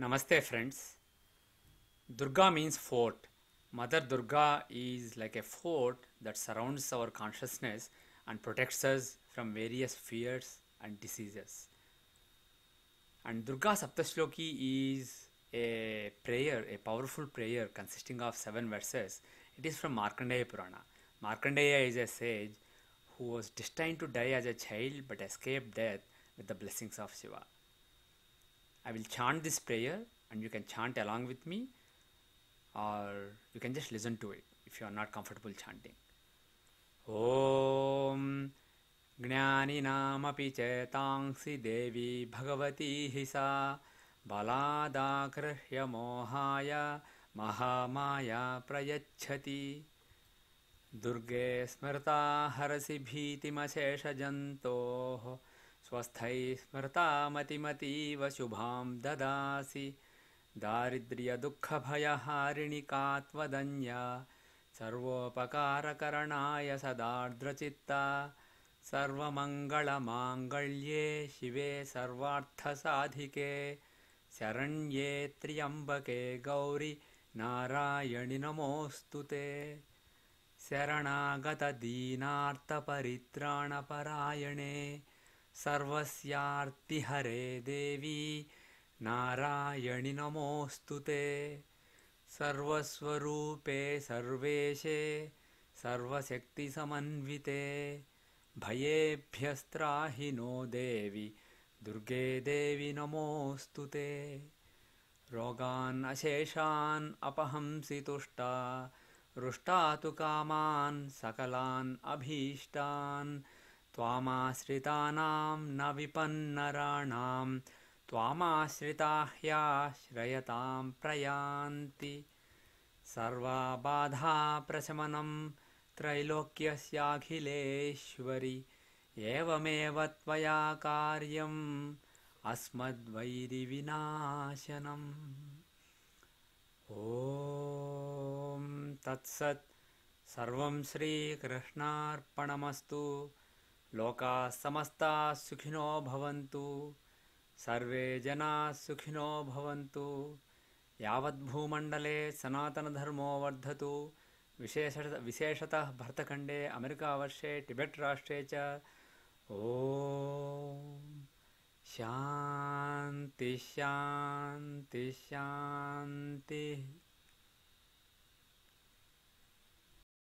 Namaste friends. Durga means fort. Mother Durga is like a fort that surrounds our consciousness and protects us from various fears and diseases. And Durga Saptashloki is a prayer, a powerful prayer consisting of seven verses. It is from Markandeya Purana. Markandeya is a sage who was destined to die as a child but escaped death with the blessings of Shiva. I will chant this prayer and you can chant along with me or you can just listen to it if you are not comfortable chanting. Om ज्ञानिनामपि चेतांसि देवी भगवती हि सा बलादागृह्य मोहाय महामाया प्रयच्छति दुर्गे स्मृता हरसि भीतिमशेषजन्तोः स्वस्थैः स्मृता मतिमतीव शुभां ददासि दारिद्र्यदुःखभयहारिणि त्वदन्या सर्वोपकारकरणाय सदार्द्रचित्ता सर्वमङ्गलमाङ्गल्ये शिवे सर्वार्थसाधिके शरण्ये त्र्यम्बके गौरि नारायणि नमोऽस्तु ते शरणागतदीनार्तपरित्राणपरायणे हरे देवी नारायणि नमोऽस्तु ते सर्वस्वरूपे सर्वेशे सर्वशक्तिसमन्विते भयेभ्यस्त्राहि नो देवि दुर्गे देवि नमोऽस्तु ते रोगान् अशेषान् तुष्टा रुष्टा तु कामान् सकलान् अभीष्टान् त्वामाश्रितानां न विपन्नराणां त्वामाश्रिता ह्याश्रयतां प्रयान्ति सर्वा प्रशमनं त्रैलोक्यस्याखिलेश्वरि एवमेव त्वया कार्यम् अस्मद्वैरिविनाशनम् ओ तत्सत् सर्वं श्रीकृष्णार्पणमस्तु ಲೋಕಾ ಸಮಸ್ತ ಸುಖಿನೋ ಭವಂತು ಸರ್ವೇ ಜನಾ ಸುಖಿನೋ ಭವಂತು ಸನಾತನ ಧರ್ಮೋ ವರ್ಧತು ವಿಶೇಷ ವಿಶೇಷತಃ ಅಮೆರಿಕಾ ಅಮೆರಿಕಾವರ್ಷೆ ಟಿಬೆಟ್ ರಾಷ್ಟ್ರೇ ಚ ಓ ಶಾಂತಿ ಶಾಂತಿ ಶಾಂತಿ